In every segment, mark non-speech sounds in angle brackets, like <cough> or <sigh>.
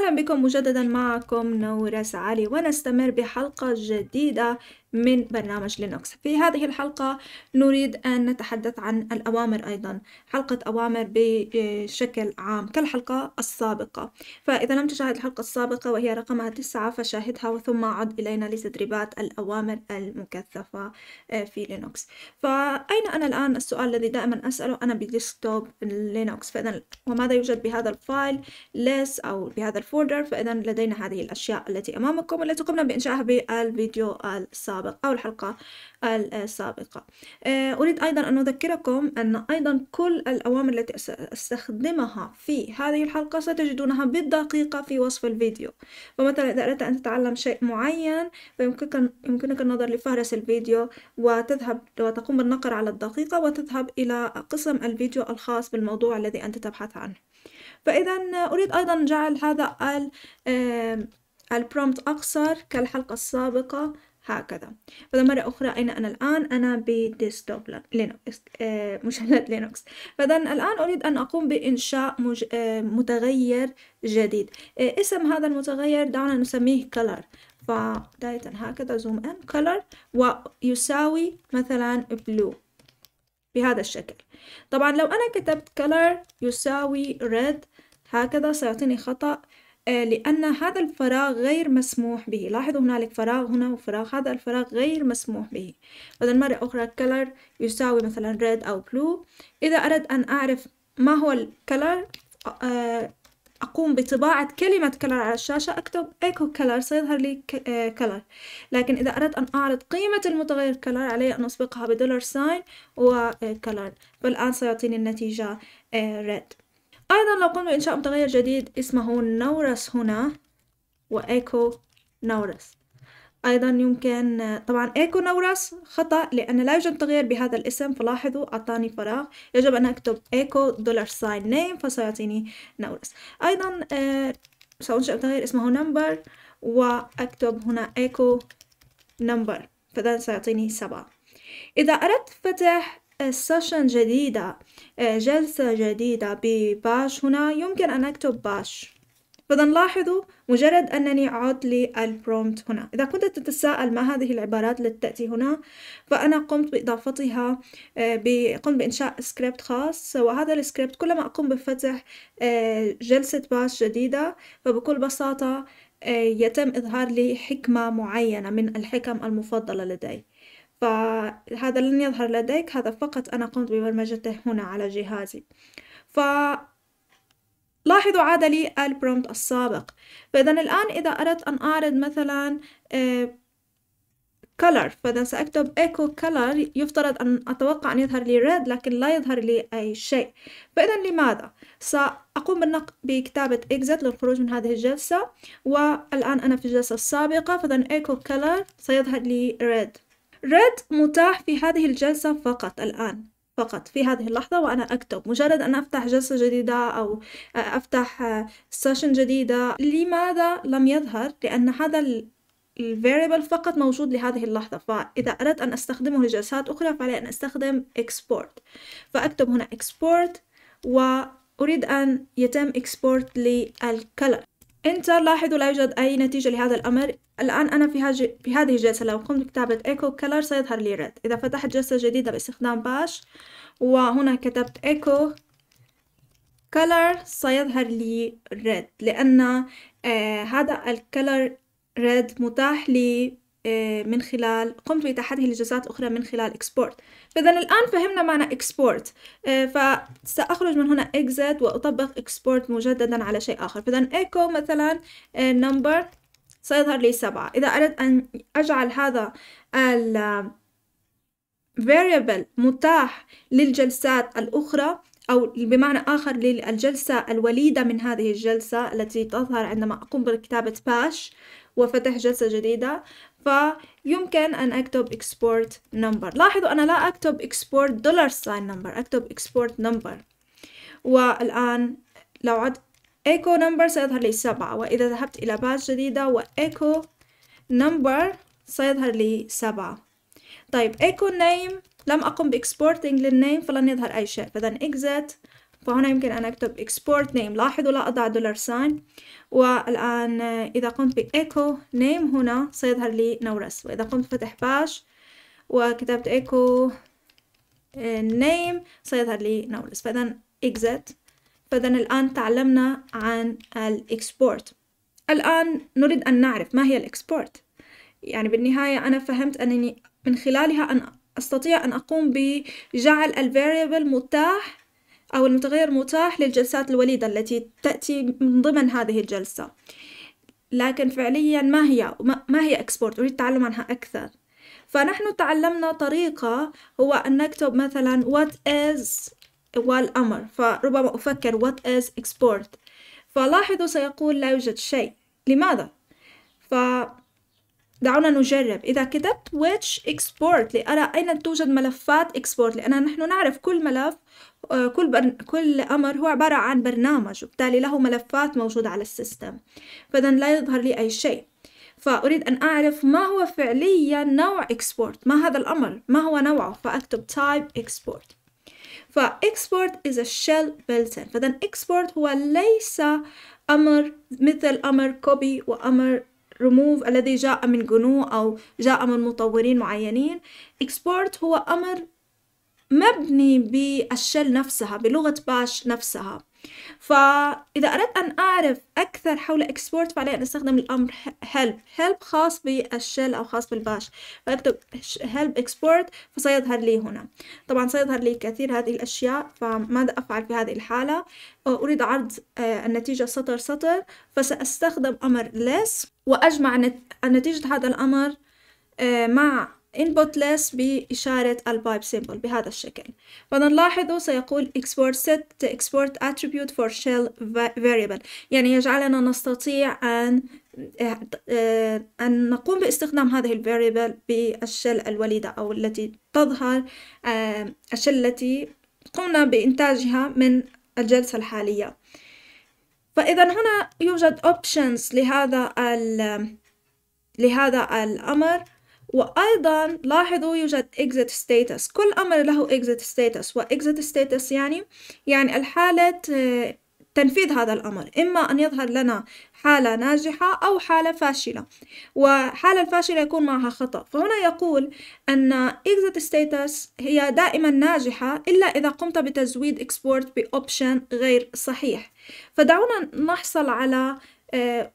أهلا بكم مجددا معكم نورس علي ونستمر بحلقة جديدة من برنامج لينوكس في هذه الحلقة نريد أن نتحدث عن الأوامر أيضا حلقة أوامر بشكل عام كالحلقة السابقة فإذا لم تشاهد الحلقة السابقة وهي رقمها تسعة فشاهدها وثم عد إلينا لتدريبات الأوامر المكثفة آه، في لينوكس فأين أنا الآن السؤال الذي دائما أسأله أنا بديسكتوب لينوكس فإذا وماذا يوجد بهذا الفايل ليس أو بهذا الفولدر فإذا لدينا هذه الأشياء التي أمامكم والتي قمنا بإنشائها بالفيديو السابق السابق أو الحلقة السابقة آه، أريد أيضا أن أذكركم أن أيضا كل الأوامر التي أستخدمها في هذه الحلقة ستجدونها بالدقيقة في وصف الفيديو فمثلا إذا أردت أن تتعلم شيء معين فيمكنك يمكنك النظر لفهرس الفيديو وتذهب وتقوم بالنقر على الدقيقة وتذهب إلى قسم الفيديو الخاص بالموضوع الذي أنت تبحث عنه فإذا أريد أيضا جعل هذا البرومت أقصر كالحلقة السابقة هكذا فده مرة أخرى أين أنا الآن؟ أنا بديسكتوب لينوكس مجلد لينوكس فإذا الآن أريد أن أقوم بإنشاء مج... آه، متغير جديد آه، اسم هذا المتغير دعنا نسميه color فبداية هكذا زوم إن color ويساوي مثلا blue بهذا الشكل طبعا لو أنا كتبت color يساوي red هكذا سيعطيني خطأ آه، لأن هذا الفراغ غير مسموح به لاحظوا هنالك فراغ هنا وفراغ هذا الفراغ غير مسموح به بدل مرة أخرى color يساوي مثلا red أو blue إذا أردت أن أعرف ما هو color آه، أقوم بطباعة كلمة color على الشاشة أكتب echo color سيظهر لي آه، color لكن إذا أردت أن أعرض قيمة المتغير color علي أن أسبقها بدولار ساين color فالآن سيعطيني النتيجة red أيضا لو قمنا بإنشاء متغير جديد اسمه نورس هنا وإيكو نورس أيضا يمكن طبعا إيكو نورس خطأ لأن لا يوجد تغيير بهذا الاسم فلاحظوا أعطاني فراغ يجب أن أكتب إيكو دولار ساين نيم فسيعطيني نورس أيضا آه سأنشئ تغيير اسمه نمبر وأكتب هنا إيكو نمبر فذا سيعطيني سبعة إذا أردت فتح سيشن جديدة آه، جلسة جديدة بباش هنا يمكن أن أكتب باش فإذا لاحظوا مجرد أنني عدت للبرومت هنا إذا كنت تتساءل ما هذه العبارات التي تأتي هنا فأنا قمت بإضافتها آه، قمت بإنشاء سكريبت خاص وهذا السكريبت كلما أقوم بفتح آه، جلسة باش جديدة فبكل بساطة يتم إظهار لي حكمة معينة من الحكم المفضلة لدي فهذا لن يظهر لديك هذا فقط أنا قمت ببرمجته هنا على جهازي ف لاحظوا عاد لي البرومت السابق فإذا الآن إذا أردت أن أعرض مثلا آه، color فإذا سأكتب echo color يفترض أن أتوقع أن يظهر لي red لكن لا يظهر لي أي شيء فإذا لماذا؟ سأقوم بالنق بكتابة exit للخروج من هذه الجلسة والآن أنا في الجلسة السابقة فإذا echo color سيظهر لي red ريد متاح في هذه الجلسة فقط الآن فقط في هذه اللحظة وأنا أكتب مجرد أن أفتح جلسة جديدة أو أفتح سيشن جديدة لماذا لم يظهر؟ لأن هذا الفاريبل فقط موجود لهذه اللحظة فإذا أردت أن أستخدمه لجلسات أخرى فعلي أن أستخدم export فأكتب هنا export وأريد أن يتم export color انتر لاحظوا لا يوجد أي نتيجة لهذا الأمر الآن أنا في, هاج... في هذه الجلسة لو قمت بكتابة ايكو كلر سيظهر لي ريد إذا فتحت جلسة جديدة باستخدام باش وهنا كتبت ايكو كلر سيظهر لي ريد لأن آه هذا الكلر ريد متاح لي آه، من خلال قمت بتحديد لجلسات الأخرى من خلال export فإذا الآن فهمنا معنى export آه، فسأخرج من هنا exit وأطبق export مجددا على شيء آخر فإذا echo مثلا آه، number سيظهر لي سبعة إذا أردت أن أجعل هذا ال variable متاح للجلسات الأخرى أو بمعنى آخر للجلسة الوليدة من هذه الجلسة التي تظهر عندما أقوم بكتابة باش وفتح جلسة جديدة فيمكن أن أكتب export number لاحظوا أنا لا أكتب export dollar sign number أكتب export number والآن لو عد echo number سيظهر لي سبعة وإذا ذهبت إلى باز جديدة و echo number سيظهر لي سبعة طيب echo name لم أقم بإكسبورتنج للنيم فلن يظهر أي شيء فإذا exit فهنا يمكن أن أكتب export name لاحظوا لا أضع دولار ساين والآن إذا قمت بإيكو نيم هنا سيظهر لي نورس وإذا قمت بفتح باش وكتبت إيكو آه، نيم سيظهر لي نورس فإذا exit فإذا الآن تعلمنا عن الإكسبورت الآن نريد أن نعرف ما هي الإكسبورت يعني بالنهاية أنا فهمت أنني من خلالها أن أستطيع أن أقوم بجعل الفاريبل متاح أو المتغير متاح للجلسات الوليدة التي تأتي من ضمن هذه الجلسة لكن فعليا ما هي ما هي اكسبورت أريد التعلم عنها أكثر فنحن تعلمنا طريقة هو أن نكتب مثلا what is والأمر فربما أفكر what is export فلاحظوا سيقول لا يوجد شيء لماذا؟ ف دعونا نجرب إذا كتبت which export لأرى أين توجد ملفات export لأن نحن نعرف كل ملف آه، كل بر... كل أمر هو عبارة عن برنامج وبالتالي له ملفات موجودة على السيستم فإذا لا يظهر لي أي شيء فأريد أن أعرف ما هو فعليا نوع export ما هذا الأمر ما هو نوعه فأكتب type export فexport is a shell built-in فإذا export هو ليس أمر مثل أمر copy وأمر ريموف الذي جاء من جنو أو جاء من مطورين معينين إكسبورت هو أمر مبني بالشل نفسها بلغة باش نفسها فإذا أردت أن أعرف أكثر حول إكسبورت فعلي أن أستخدم الأمر help help خاص بالشل أو خاص بالباش فأكتب help export فسيظهر لي هنا طبعا سيظهر لي كثير هذه الأشياء فماذا أفعل في هذه الحالة أريد عرض آه، النتيجة سطر سطر فسأستخدم أمر less وأجمع نتيجة هذا الأمر آه، مع inputless بإشارة البايب سيمبل بهذا الشكل فنلاحظه سيقول export set export attribute for shell variable يعني يجعلنا نستطيع أن آه، أن نقوم باستخدام هذه الفاريبل بالشل الوليدة أو التي تظهر آه، الشل التي قمنا بإنتاجها من الجلسة الحالية فإذا هنا يوجد options لهذا لهذا الأمر وأيضا لاحظوا يوجد exit status كل أمر له exit status exit status يعني يعني الحالة آه، تنفيذ هذا الأمر إما أن يظهر لنا حالة ناجحة أو حالة فاشلة وحالة الفاشلة يكون معها خطأ فهنا يقول أن exit status هي دائما ناجحة إلا إذا قمت بتزويد export بأوبشن غير صحيح فدعونا نحصل على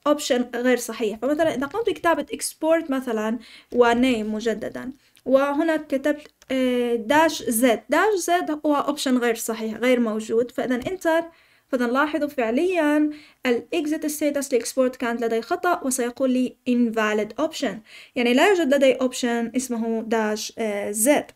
اوبشن آه، غير صحيح فمثلا اذا قمت بكتابة export مثلا ونيم مجددا وهنا كتبت داش زد داش زد هو اوبشن غير صحيح غير موجود فاذا انتر فاذا لاحظوا فعليا الاكزيت ستاتس لاكسبورت كانت لدي خطا وسيقول لي invalid option يعني لا يوجد لدي اوبشن اسمه داش آه، زد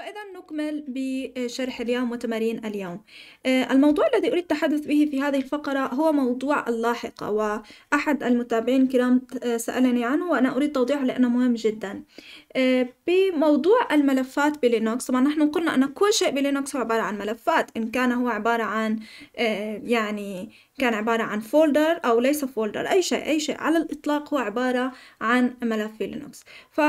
فإذا نكمل بشرح اليوم وتمارين اليوم آه، الموضوع الذي أريد التحدث به في هذه الفقرة هو موضوع اللاحقة وأحد المتابعين الكرام آه، سألني عنه وأنا أريد توضيحه لأنه مهم جدا آه، بموضوع الملفات بلينوكس طبعا نحن قلنا أن كل شيء بلينوكس هو عبارة عن ملفات إن كان هو عبارة عن يعني كان عبارة عن فولدر أو ليس فولدر أي شيء أي شيء على الإطلاق هو عبارة عن ملف بلينوكس ف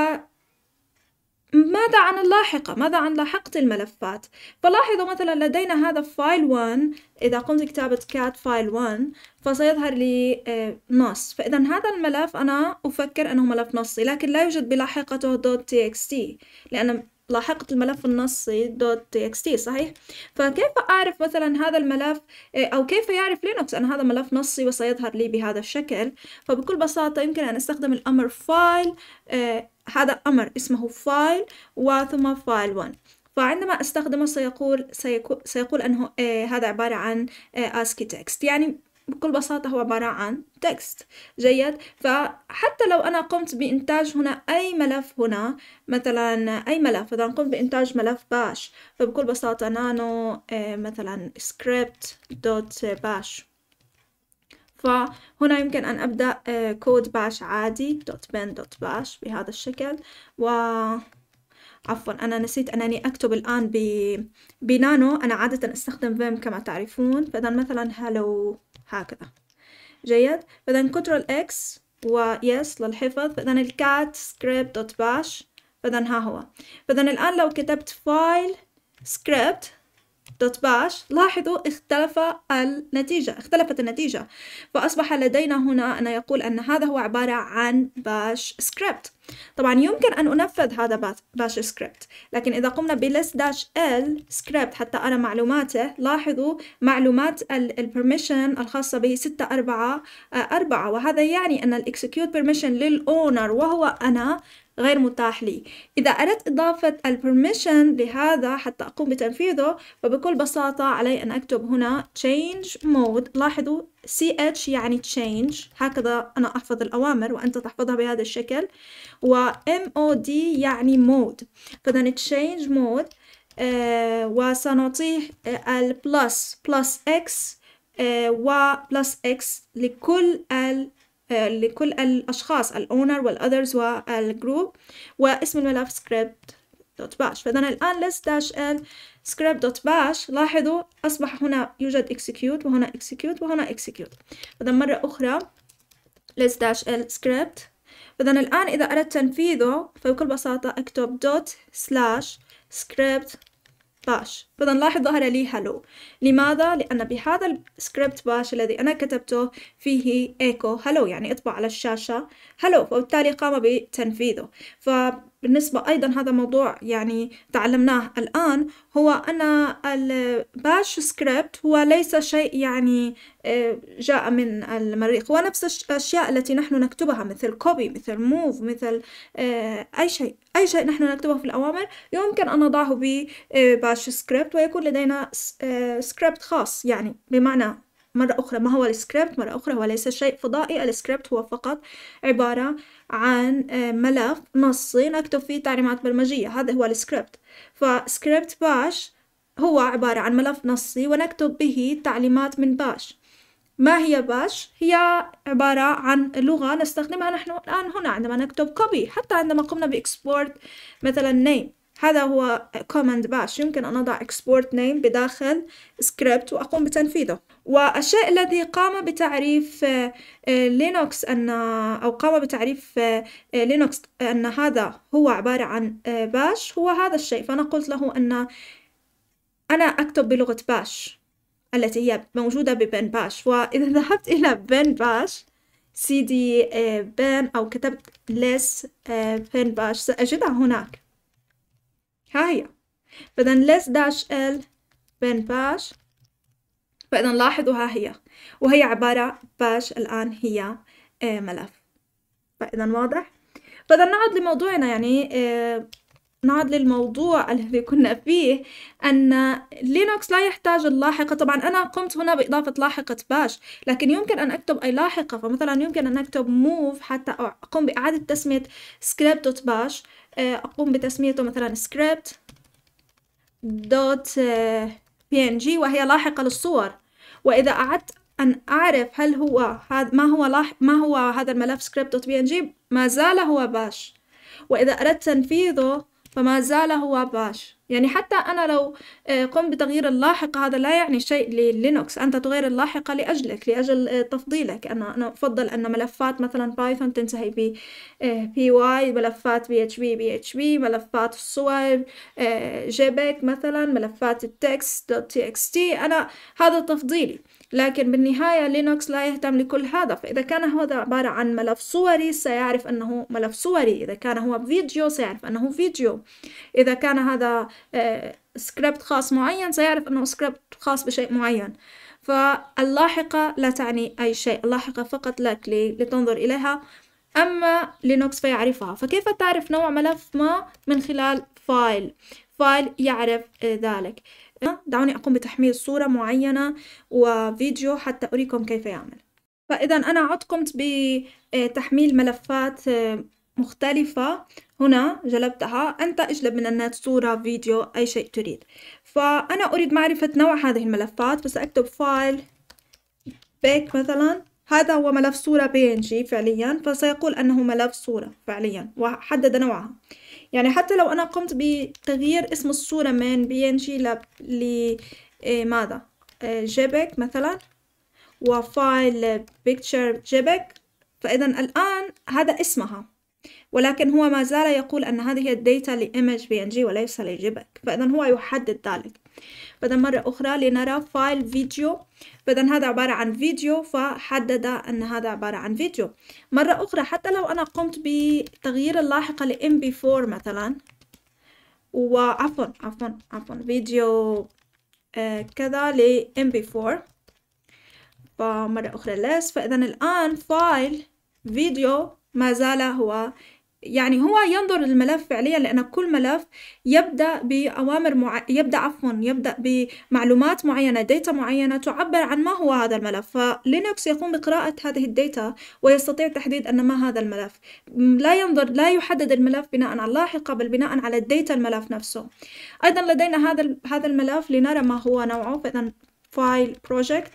ماذا عن اللاحقة؟ ماذا عن لاحقة الملفات؟ فلاحظوا مثلا لدينا هذا فايل 1 إذا قمت بكتابة cat فايل 1 فسيظهر لي آه، نص فإذا هذا الملف أنا أفكر أنه ملف نصي لكن لا يوجد بلاحقته دوت txt لأن لاحقة الملف النصي دوت txt صحيح؟ فكيف أعرف مثلا هذا الملف آه، أو كيف يعرف لينوكس أن هذا ملف نصي وسيظهر لي بهذا الشكل؟ فبكل بساطة يمكن أن أستخدم الأمر فايل هذا أمر اسمه فايل وثم فايل 1 فعندما استخدمه سيقول سيقول, أنه آه هذا عبارة عن آه ASCII text يعني بكل بساطة هو عبارة عن تكست جيد فحتى لو أنا قمت بإنتاج هنا أي ملف هنا مثلا أي ملف إذا قمت بإنتاج ملف باش فبكل بساطة نانو آه، مثلا script.bash فهنا يمكن أن أبدأ آه، كود باش عادي دوت بين دوت باش بهذا الشكل و عفوا أنا نسيت أنني أكتب الآن ب... بنانو أنا عادة أستخدم فيم كما تعرفون فإذا مثلا هلو هكذا جيد فإذا كنترول إكس ويس للحفظ فإذا الكات سكريبت دوت باش فإذا ها هو فإذا الآن لو كتبت فايل سكريبت دوت باش لاحظوا اختلف النتيجة اختلفت النتيجة فأصبح لدينا هنا أنا يقول أن هذا هو عبارة عن باش سكريبت طبعا يمكن أن أنفذ هذا باش سكريبت لكن إذا قمنا بلس داش ال سكريبت حتى أرى معلوماته لاحظوا معلومات البرميشن الخاصة به 6 4 4 وهذا يعني أن الاكسكيوت بيرميشن للأونر وهو أنا غير متاح لي إذا أردت إضافة البرميشن لهذا حتى أقوم بتنفيذه فبكل بساطة علي أن أكتب هنا change mode لاحظوا ch يعني change هكذا أنا أحفظ الأوامر وأنت تحفظها بهذا الشكل و mod يعني mode فإذا change mode آه وسنعطيه آه، ال البلس بلس اكس آه وبلس اكس لكل ال آه، لكل الأشخاص الأونر والأذرز والجروب واسم الملف script bash فإذا الآن list dash l script bash لاحظوا أصبح هنا يوجد execute وهنا execute وهنا execute إذا مرة أخرى list dash l script إذا الآن إذا أردت تنفيذه فبكل بساطة أكتب dot slash script باش بدنا نلاحظ ظهر لي hello لماذا؟ لأن بهذا السكريبت باش الذي أنا كتبته فيه ايكو hello يعني اطبع على الشاشة hello وبالتالي قام بتنفيذه ف بالنسبة أيضا هذا موضوع يعني تعلمناه الآن هو أن الباش سكريبت هو ليس شيء يعني آه، جاء من المريخ ونفس الأشياء التي نحن نكتبها مثل كوبي مثل موف مثل آه، أي شيء أي شيء نحن نكتبه في الأوامر يمكن أن نضعه بباش آه، سكريبت ويكون لدينا سكريبت خاص يعني بمعنى مرة أخرى ما هو السكريبت مرة أخرى هو ليس شيء فضائي السكريبت هو فقط عبارة عن آه، ملف نصي نكتب فيه تعليمات برمجية هذا هو السكريبت فسكريبت باش هو عبارة عن ملف نصي ونكتب به تعليمات من باش ما هي باش؟ هي عبارة عن لغة نستخدمها نحن الآن هنا عندما نكتب copy حتى عندما قمنا بإكسبورت مثلا name هذا هو command bash يمكن أن أضع export name بداخل script وأقوم بتنفيذه والشيء الذي قام بتعريف آه، لينوكس أن أو قام بتعريف آه، آه، لينوكس أن هذا هو عبارة عن باش هو هذا الشيء فأنا قلت له أن أنا أكتب بلغة باش التي هي موجودة ببن باش وإذا <laughs> ذهبت إلى بن باش سي دي بن أو كتبت ليس بن باش سأجدها هناك هاهي بدنا less داش l بين باش فإذا لاحظوا ها هي وهي عبارة باش الآن هي إيه، ملف فإذا واضح فإذا نعد لموضوعنا يعني إيه، نعود للموضوع الذي كنا فيه أن لينوكس لا يحتاج اللاحقة طبعا أنا قمت هنا بإضافة لاحقة باش لكن يمكن أن أكتب أي لاحقة فمثلا يمكن أن أكتب موف حتى أقوم بإعادة تسمية سكريبت دوت باش أقوم بتسميته مثلا سكريبت دوت جي وهي لاحقة للصور وإذا أعدت أن أعرف هل هو ما هو لاح ما هو هذا الملف سكريبت دوت جي ما زال هو باش وإذا أردت تنفيذه فما زال هو باش يعني حتى أنا لو آه، قمت بتغيير اللاحقة هذا لا يعني شيء للينوكس أنت تغير اللاحقة لأجلك لأجل آه، تفضيلك أنا أنا أفضل أن ملفات مثلا بايثون تنتهي ب بي آه، واي ملفات بي اتش بي بي اتش بي ملفات الصور جيبك e مثلا ملفات التكست دوت تي اكس تي أنا هذا تفضيلي لكن بالنهاية لينوكس لا يهتم لكل هذا فإذا كان هذا عبارة عن ملف صوري سيعرف أنه ملف صوري إذا كان هو فيديو سيعرف أنه فيديو إذا كان هذا سكريبت آه، خاص معين سيعرف أنه سكريبت خاص بشيء معين فاللاحقة لا تعني أي شيء اللاحقة فقط لك لتنظر إليها أما لينوكس فيعرفها فكيف تعرف نوع ملف ما من خلال فايل فايل يعرف آه، ذلك دعوني أقوم بتحميل صورة معينة وفيديو حتى أريكم كيف يعمل فإذا أنا عد قمت بتحميل آه، ملفات آه، مختلفة هنا جلبتها أنت اجلب من النت صورة فيديو أي شيء تريد فأنا أريد معرفة نوع هذه الملفات فسأكتب فايل بيك مثلا هذا هو ملف صورة بي ان جي فعليا فسيقول أنه ملف صورة فعليا وحدد نوعها يعني حتى لو أنا قمت بتغيير اسم الصورة من بينجي لماذا إيه، إيه، جيبك مثلا وفايل بيكتشر جيبك فإذا الآن هذا اسمها ولكن هو ما زال يقول أن هذه الداتا لإيمج بي إن جي وليس لجيبك فإذا هو يحدد ذلك بدل مرة أخرى لنرى فايل فيديو بدل هذا عبارة عن فيديو فحدد أن هذا عبارة عن فيديو مرة أخرى حتى لو أنا قمت بتغيير اللاحقة ل MP4 مثلا وعفوا عفوا عفوا فيديو آه، كذا ل MP4 فمرة أخرى less فإذا الآن فايل فيديو ما زال هو يعني هو ينظر للملف فعليا لأن كل ملف يبدأ بأوامر مع... يبدأ عفوا يبدأ بمعلومات معينة داتا معينة تعبر عن ما هو هذا الملف فلينكس يقوم بقراءة هذه الداتا ويستطيع تحديد أن ما هذا الملف لا ينظر لا يحدد الملف بناء على اللاحقة بل بناء على الداتا الملف نفسه أيضا لدينا هذا هذا الملف لنرى ما هو نوعه فإذا فايل بروجكت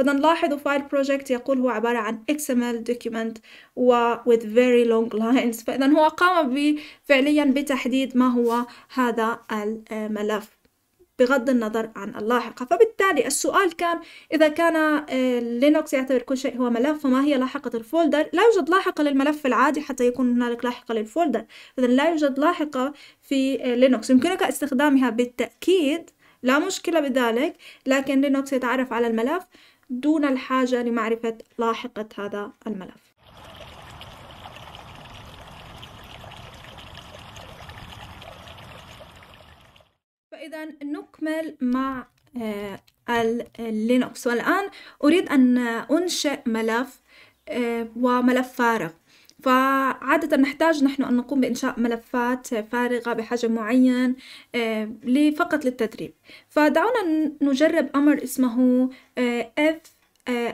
بدنا نلاحظ فايل بروجكت يقول هو عبارة عن XML document و with very long lines <laughs> فإذا هو قام فعليا بتحديد ما هو هذا الملف بغض النظر عن اللاحقة فبالتالي السؤال كان إذا كان لينوكس آه، يعتبر كل شيء هو ملف فما هي لاحقة الفولدر لا يوجد لاحقة للملف العادي حتى يكون هنالك لاحقة للفولدر إذا لا يوجد لاحقة في لينوكس آه، يمكنك استخدامها بالتأكيد لا مشكلة بذلك لكن لينوكس يتعرف على الملف دون الحاجة لمعرفة لاحقة هذا الملف فإذا نكمل مع آه، اللينوكس والآن أريد أن أنشئ ملف آه، وملف فارغ فعادة نحتاج نحن أن نقوم بإنشاء ملفات فارغة بحجم معين آه، فقط للتدريب فدعونا نجرب أمر اسمه آه، F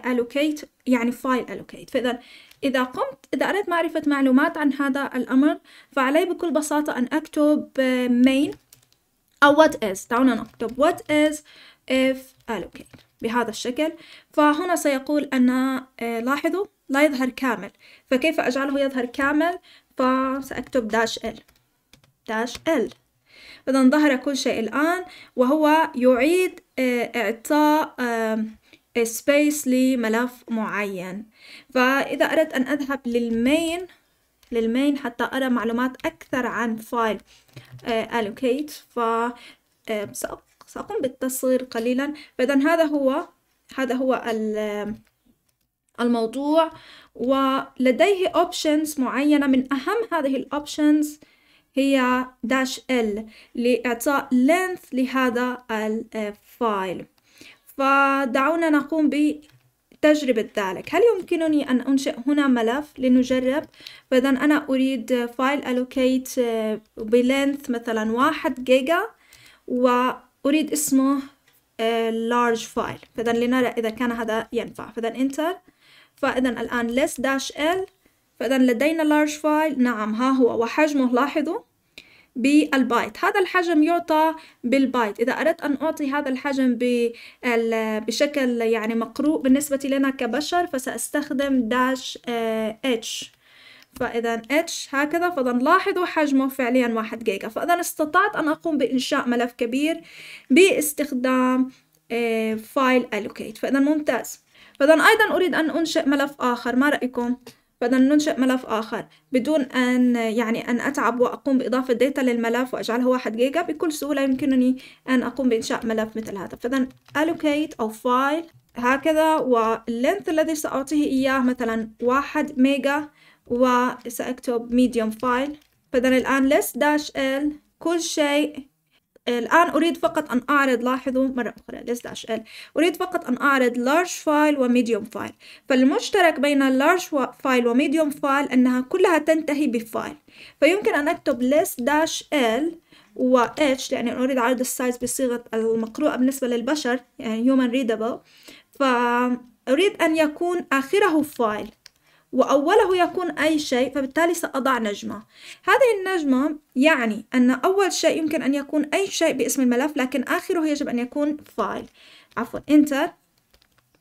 allocate يعني file allocate فإذا إذا قمت إذا أردت معرفة معلومات عن هذا الأمر فعلي بكل بساطة أن أكتب آه، main أو what is دعونا نكتب what is if allocate بهذا الشكل فهنا سيقول أن آه، لاحظوا لا يظهر كامل فكيف أجعله يظهر كامل فسأكتب داش ال داش ال إذا ظهر كل شيء الآن وهو يعيد آه، إعطاء space لملف معين فإذا أردت أن أذهب للمين للمين حتى أرى معلومات أكثر عن فايل آه، allocate ف سأبقى سأقوم بالتصغير قليلا فإذا هذا هو هذا هو الموضوع ولديه options معينة من أهم هذه options هي داش ال لإعطاء length لهذا الفايل آه، فدعونا نقوم بتجربة ذلك هل يمكنني أن أنشئ هنا ملف لنجرب فإذا أنا أريد فايل allocate آه، بلينث مثلا واحد جيجا و أريد اسمه آه، large file فإذا لنرى إذا كان هذا ينفع فإذا enter فإذا الآن less داش l فإذا لدينا large file نعم ها هو وحجمه لاحظوا بالبايت هذا الحجم يعطى بالبايت إذا أردت أن أعطي هذا الحجم بشكل يعني مقروء بالنسبة لنا كبشر فسأستخدم داش اتش آه، فإذا اتش هكذا فإذا لاحظوا حجمه فعليا واحد جيجا فإذا استطعت أن أقوم بإنشاء ملف كبير باستخدام فايل آه، ألوكيت فإذا ممتاز فإذا أيضا أريد أن أنشئ ملف آخر ما رأيكم؟ فإذا ننشئ ملف آخر بدون أن يعني أن أتعب وأقوم بإضافة داتا للملف وأجعله واحد جيجا بكل سهولة يمكنني أن أقوم بإنشاء ملف مثل هذا فإذا ألوكيت أو فايل هكذا واللينث الذي سأعطيه إياه مثلا واحد ميجا وسأكتب medium فايل فإذا الآن less dash l كل شيء الآن أريد فقط أن أعرض لاحظوا مرة أخرى less dash l أريد فقط أن أعرض large file وميديوم فايل فالمشترك بين large file وميديوم فايل أنها كلها تنتهي بفايل فيمكن أن أكتب less dash l و h لأني أريد عرض السايز بصيغة المقروءة بالنسبة للبشر يعني human readable فأريد أن يكون آخره فايل وأوله يكون أي شيء فبالتالي سأضع نجمة هذه النجمة يعني أن أول شيء يمكن أن يكون أي شيء باسم الملف لكن آخره يجب أن يكون فايل عفوا انتر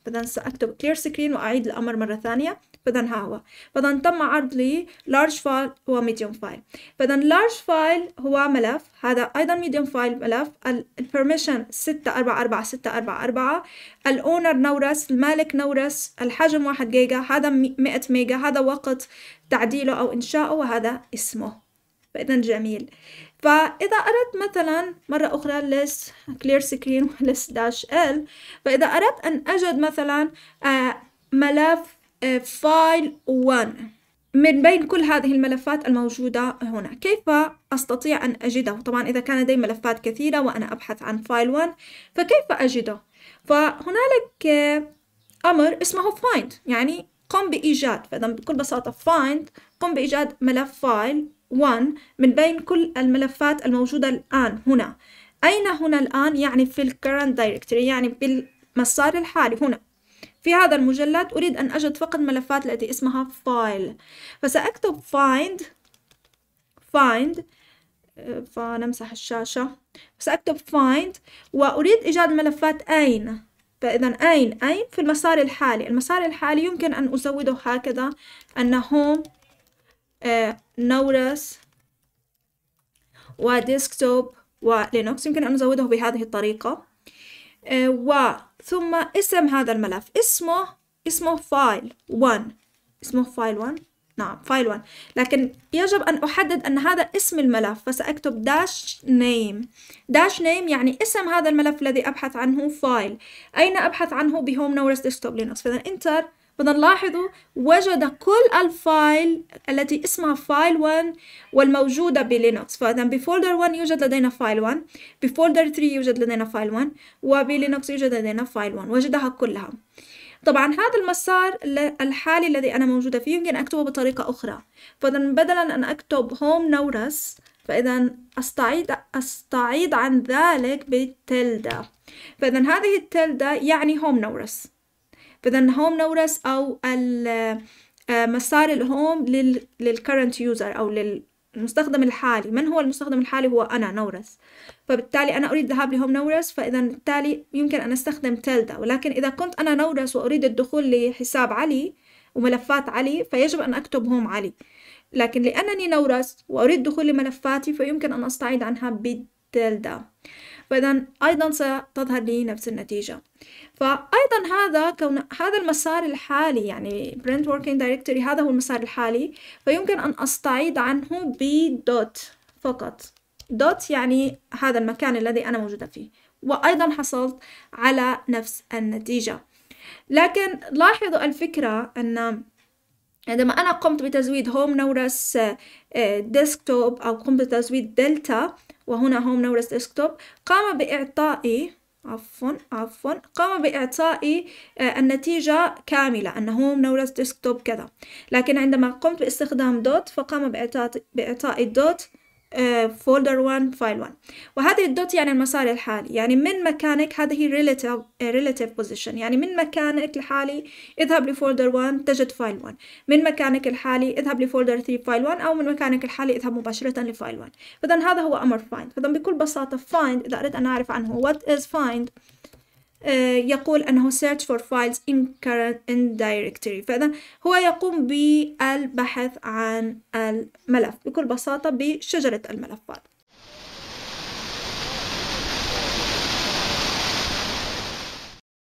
بدنا هسه اكتب كلير سكرين واعيد الامر مره ثانيه بدنا ها هو بدنا تم عرض لي لارج فايل وميديوم فايل بدنا لارج فايل هو ملف هذا ايضا ميديوم فايل ملف البرميشن 644644 الاونر نورس المالك نورس الحجم 1 جيجا هذا 100 ميجا هذا وقت تعديله او انشائه وهذا اسمه فاذا جميل فإذا أردت مثلا مرة أخرى less clear screen و less <laughs> dash l فإذا أردت أن أجد مثلا آه، ملف فايل آه، 1 من بين كل هذه الملفات الموجودة هنا كيف أستطيع أن أجده طبعا إذا كان لدي ملفات كثيرة وأنا أبحث عن فايل 1 فكيف أجده فهنالك آه، أمر اسمه find يعني قم بإيجاد فإذا بكل بساطة find قم بإيجاد ملف فايل 1 من بين كل الملفات الموجودة الآن هنا أين هنا الآن يعني في current directory يعني بالمسار الحالي هنا في هذا المجلد أريد أن أجد فقط ملفات التي اسمها file فسأكتب find find فنمسح الشاشة سأكتب find وأريد إيجاد ملفات أين فإذا أين أين في المسار الحالي المسار الحالي يمكن أن أزوده هكذا أنه نورس وديسكتوب ولينوكس يمكن أن نزوده بهذه الطريقة آه، وثم اسم هذا الملف اسمه اسمه فايل 1 اسمه فايل 1 نعم فايل 1 لكن يجب أن أحدد أن هذا اسم الملف فسأكتب داش نيم داش نيم يعني اسم هذا الملف الذي أبحث عنه فايل أين أبحث عنه بهوم نورس ديسكتوب لينوكس فإذا انتر نلاحظه وجد كل الفايل التي اسمها فايل 1 والموجودة بلينكس فإذا بفولدر 1 يوجد لدينا فايل 1 بفولدر 3 يوجد لدينا فايل 1 وبلينكس يوجد لدينا فايل 1 وجدها كلها طبعا هذا المسار الحالي الذي أنا موجودة فيه يمكن أكتبه بطريقة أخرى فإذا بدلا أن أكتب هوم نورس فإذا أستعيد أستعيد عن ذلك بتلدا فإذا هذه التلدا يعني هوم نورس بدنا هوم نورس أو آه، مسار الهوم للكرنت يوزر أو للمستخدم الحالي من هو المستخدم الحالي هو أنا نورس فبالتالي أنا أريد الذهاب لهوم نورس فإذا بالتالي يمكن أن أستخدم تلدا ولكن إذا كنت أنا نورس وأريد الدخول لحساب علي وملفات علي فيجب أن أكتب هوم علي لكن لأنني نورس وأريد دخول لملفاتي فيمكن أن أستعيد عنها تلدا فإذا أيضا ستظهر لي نفس النتيجة فأيضا هذا كون هذا المسار الحالي يعني برنت وركينج دايركتوري هذا هو المسار الحالي فيمكن أن أستعيد عنه ب دوت فقط دوت يعني هذا المكان الذي أنا موجودة فيه وأيضا حصلت على نفس النتيجة لكن لاحظوا الفكرة أن عندما أنا قمت بتزويد هوم نورس ديسكتوب آه، أو قمت بتزويد دلتا وهنا هوم نورس ديسكتوب قام بإعطائي عفوا عفوا قام بإعطائي آه، النتيجة كاملة أن هوم نورس ديسكتوب كذا لكن عندما قمت باستخدام دوت فقام بإعطائي الدوت فولدر 1 فايل 1 وهذه الدوت يعني المسار الحالي يعني من مكانك هذه relative آه، relative position يعني من مكانك الحالي اذهب لفولدر 1 تجد فايل 1 من مكانك الحالي اذهب لفولدر 3 فايل 1 أو من مكانك الحالي اذهب مباشرة لفايل 1 فإذا هذا هو أمر فايند فإذا بكل بساطة فايند إذا أردت أن أعرف عنه وات از فايند آه، يقول أنه search for files in current in directory فإذا هو يقوم بالبحث عن الملف بكل بساطة بشجرة الملفات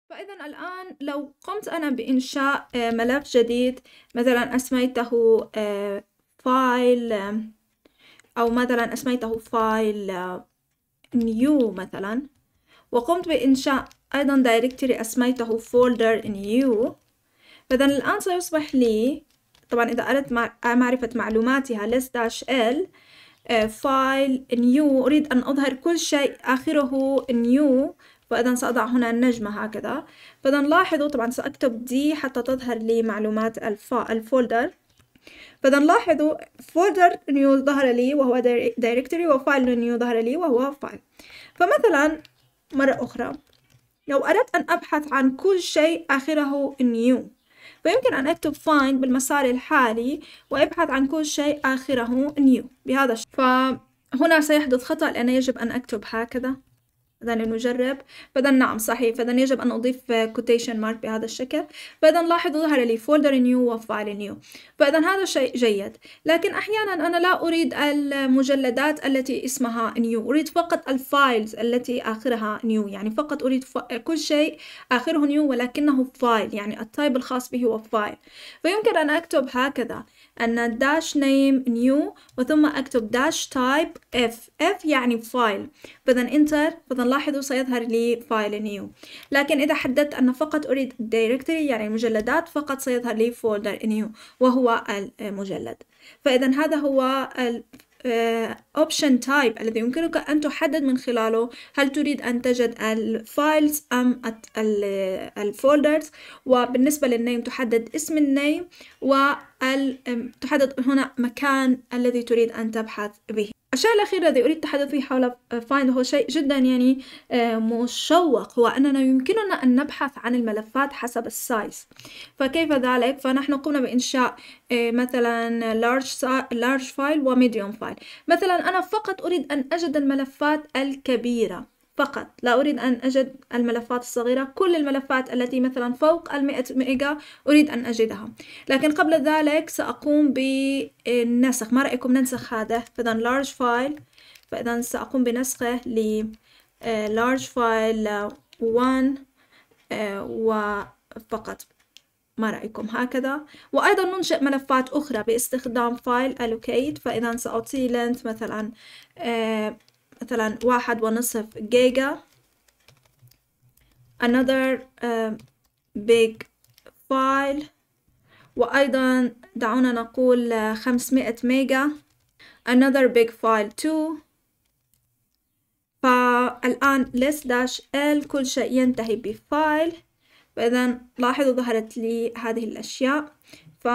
فإذا الآن لو قمت أنا بإنشاء آه، ملف جديد مثلا أسميته فايل آه، أو مثلا أسميته فايل نيو مثلا وقمت بإنشاء أيضا دايركتري أسميته folder نيو فإذا الآن سيصبح لي طبعا إذا أردت معرفة معلوماتها list dash l فايل آه، new أريد أن أظهر كل شيء آخره new فإذا سأضع هنا النجمة هكذا فإذا لاحظوا طبعا سأكتب دي حتى تظهر لي معلومات الفولدر فإذا لاحظوا فولدر نيو ظهر لي وهو دايركتري وفايل نيو ظهر لي وهو فايل فمثلا مرة أخرى لو أردت أن أبحث عن كل شيء آخره new فيمكن أن أكتب find بالمسار الحالي وأبحث عن كل شيء آخره new بهذا الشكل فهنا سيحدث خطأ لأن يجب أن أكتب هكذا إذا لنجرب إذا نعم صحيح إذا يجب أن أضيف كوتيشن مارك بهذا الشكل فإذا لاحظوا ظهر لي فولدر نيو وفايل نيو فإذا هذا شيء جيد لكن أحيانا أنا لا أريد المجلدات التي اسمها نيو أريد فقط الفايلز التي آخرها نيو يعني فقط أريد ف... كل شيء آخره نيو ولكنه فايل يعني التايب الخاص به هو فايل فيمكن أن أكتب هكذا أن داش نيم نيو وثم أكتب داش تايب اف اف يعني فايل فإذا انتر فإذا لاحظوا سيظهر لي فايل نيو لكن إذا حددت أن فقط أريد دايركتوري يعني المجلدات فقط سيظهر لي فولدر نيو وهو المجلد فإذا هذا هو اوبشن تايب آه، الذي يمكنك أن تحدد من خلاله هل تريد أن تجد الفايلز أم الفولدرز وبالنسبة للنيم تحدد اسم النيم وتحدد هنا مكان الذي تريد أن تبحث به الشيء الأخير الذي أريد التحدث فيه حول آه، فايند هو شيء جدا يعني آه، مشوق هو أننا يمكننا أن نبحث عن الملفات حسب السايز فكيف ذلك؟ فنحن قمنا بإنشاء آه، مثلا large, large file و medium file مثلا أنا فقط أريد أن أجد الملفات الكبيرة فقط لا أريد أن أجد الملفات الصغيرة كل الملفات التي مثلا فوق المئة ميجا أريد أن أجدها لكن قبل ذلك سأقوم بالنسخ ما رأيكم ننسخ هذا فإذا large file فإذا سأقوم بنسخه ل آه، large file 1 آه، آه، وفقط ما رأيكم هكذا وأيضا ننشئ ملفات أخرى باستخدام file allocate فإذا سأعطي length مثلا مثلا واحد ونصف جيجا another uh, big file وأيضا دعونا نقول uh, خمسمائة ميجا another big file too فالآن list dash l كل شيء ينتهي بفايل فإذا لاحظوا ظهرت لي هذه الأشياء ف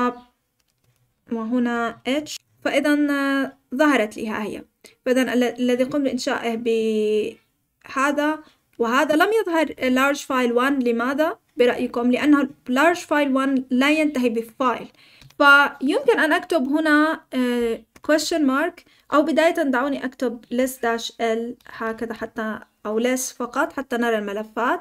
وهنا h فإذا آه، ظهرت لي ها هي فإذا الذي قمت بإنشائه بهذا وهذا لم يظهر large file 1 لماذا برأيكم لأنه large file 1 لا ينتهي بفايل فيمكن أن أكتب هنا آه، question mark أو بداية دعوني أكتب list-l هكذا حتى أو less فقط حتى نرى الملفات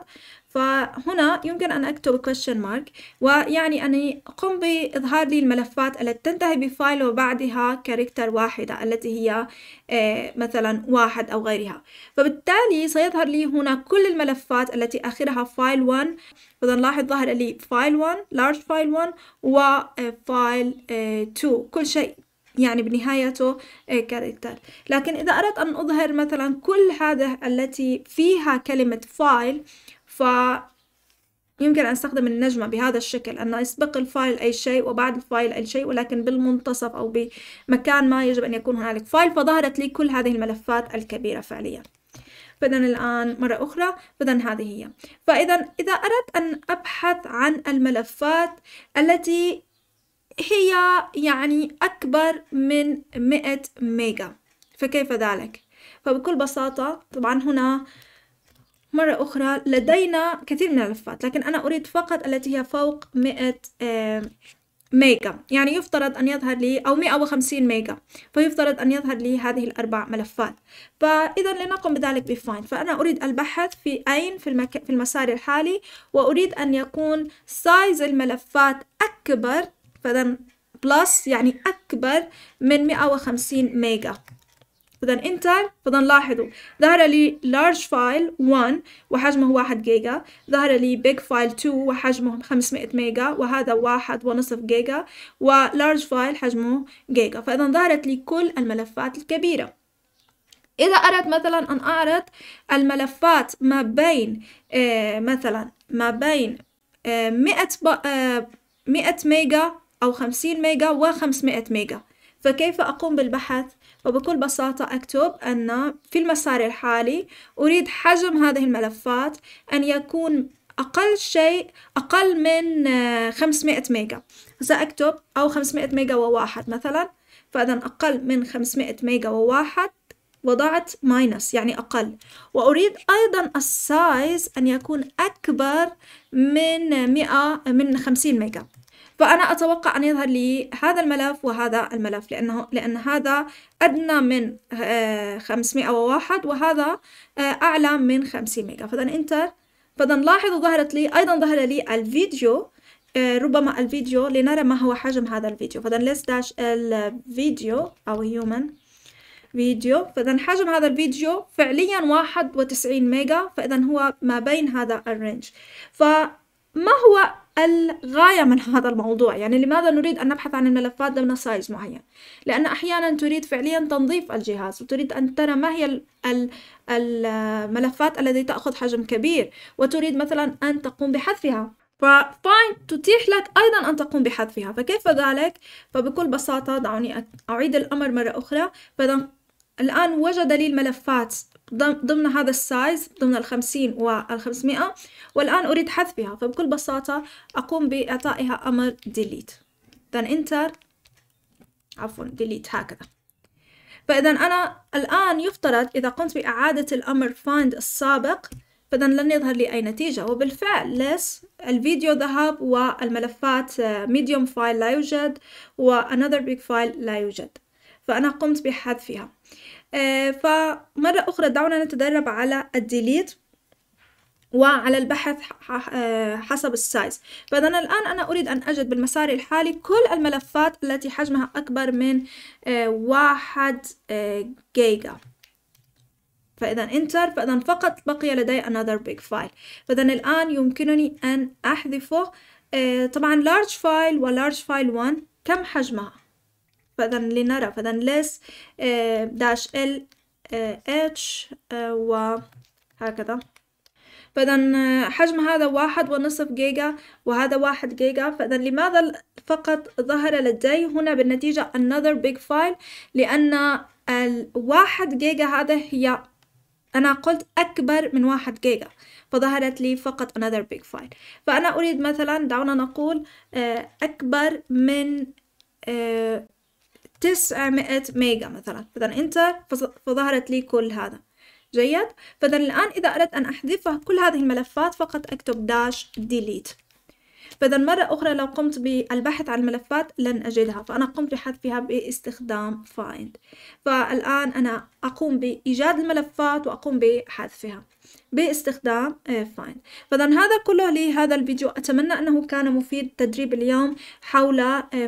فهنا يمكن أن أكتب question mark ويعني أني قم بإظهار لي الملفات التي تنتهي بفايل وبعدها كاركتر واحدة التي هي آه، مثلا واحد أو غيرها فبالتالي سيظهر لي هنا كل الملفات التي آخرها فايل 1 نلاحظ ظهر لي فايل 1 large file 1 وفايل 2 كل شيء يعني بنهايته كاركتر إيه لكن إذا أردت أن أظهر مثلا كل هذا التي فيها كلمة فايل ف يمكن أن أستخدم النجمة بهذا الشكل أن أسبق الفايل أي شيء وبعد الفايل أي شيء ولكن بالمنتصف أو بمكان ما يجب أن يكون هنالك فايل فظهرت لي كل هذه الملفات الكبيرة فعليا فإذا الآن مرة أخرى فإذا هذه هي فإذا إذا أردت أن أبحث عن الملفات التي هي يعني أكبر من مئة ميجا فكيف ذلك؟ فبكل بساطة طبعا هنا مرة أخرى لدينا كثير من الملفات لكن أنا أريد فقط التي هي فوق 100 ميجا يعني يفترض أن يظهر لي أو 150 ميجا فيفترض أن يظهر لي هذه الأربع ملفات فإذا لنقم بذلك بفاين فأنا أريد البحث في أين في, المك... في المسار الحالي وأريد أن يكون سايز الملفات أكبر فاذا بلس يعني أكبر من 150 ميجا فاذا انتر فاذا لاحظوا ظهر لي large فايل 1 وحجمه 1 جيجا ظهر لي big فايل 2 وحجمه 500 ميجا وهذا واحد ونصف جيجا ولارج فايل حجمه جيجا فاذا ظهرت لي كل الملفات الكبيره إذا أردت مثلا أن أعرض الملفات ما بين آه، مثلا ما بين 100 آه، 100 آه، ميجا أو 50 ميجا و500 ميجا فكيف أقوم بالبحث؟ وبكل بساطة أكتب أن في المسار الحالي أريد حجم هذه الملفات أن يكون أقل شيء أقل من 500 ميجا سأكتب أو 500 ميجا وواحد مثلا فإذا أقل من 500 ميجا وواحد وضعت ماينس يعني أقل وأريد أيضا السايز أن يكون أكبر من 100 من 50 ميجا فأنا أتوقع أن يظهر لي هذا الملف وهذا الملف لأنه لأن هذا أدنى من 501 آه، وهذا آه، أعلى من 50 ميجا فإذا إنتر فإذا لاحظوا ظهرت لي أيضا ظهر لي الفيديو آه، ربما الفيديو لنرى ما هو حجم هذا الفيديو فإذا ليس داش الفيديو أو هيومن فيديو فإذا حجم هذا الفيديو فعليا واحد وتسعين ميجا فإذا هو ما بين هذا الرينج فما هو الغاية من <laughs> هذا الموضوع يعني لماذا نريد أن نبحث عن الملفات ضمن سايز معين لأن أحيانا تريد فعليا تنظيف الجهاز وتريد أن ترى ما هي الملفات التي تأخذ حجم كبير وتريد مثلا أن تقوم بحذفها فاين تتيح لك أيضا أن تقوم بحذفها فكيف ذلك؟ فبكل بساطة دعوني أعيد الأمر مرة أخرى فإذا الآن وجد لي الملفات ضمن هذا السايز ضمن الخمسين والخمسمائة والآن أريد حذفها فبكل بساطة أقوم بإعطائها أمر ديليت then enter عفوا ديليت هكذا فإذا أنا الآن يفترض إذا قمت بإعادة الأمر find السابق فإذا لن يظهر لي أي نتيجة وبالفعل ليس الفيديو ذهب والملفات آه، medium file لا يوجد و another big file لا يوجد فأنا قمت بحذفها آه، فمرة أخرى دعونا نتدرب على الديليت وعلى البحث آه، حسب السايز فإذا الآن أنا أريد أن أجد بالمسار الحالي كل الملفات التي حجمها أكبر من آه، واحد جيجا فإذا انتر فإذا فقط بقي لدي another big file فإذا الآن يمكنني أن أحذفه طبعا large file و large file 1 كم حجمها فإذا لنرى فإذا less آه، داش ال آه، اتش آه، وهكذا فإذا حجم هذا واحد ونصف جيجا وهذا واحد جيجا فإذا لماذا فقط ظهر لدي هنا بالنتيجة another big file لأن الواحد جيجا هذا هي أنا قلت أكبر من واحد جيجا فظهرت لي فقط another big file فأنا أريد مثلا دعونا نقول أكبر من 900 ميجا مثلا فإذا أنت فظهرت لي كل هذا جيد فإذا الآن إذا أردت أن أحذف كل هذه الملفات فقط أكتب داش ديليت فإذا مرة أخرى لو قمت بالبحث عن الملفات لن أجدها فأنا قمت بحذفها باستخدام find فالآن أنا أقوم بإيجاد الملفات وأقوم بحذفها باستخدام فايند آه، فاذا هذا كله لهذا الفيديو اتمنى انه كان مفيد تدريب اليوم حول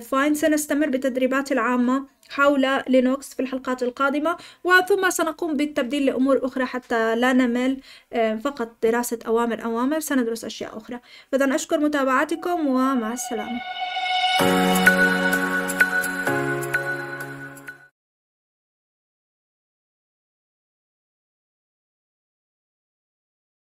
فايند آه، سنستمر بتدريبات العامه حول لينوكس في الحلقات القادمة وثم سنقوم بالتبديل لأمور أخرى حتى لا نمل آه، فقط دراسة أوامر أوامر سندرس أشياء أخرى فإذا أشكر متابعتكم ومع السلامة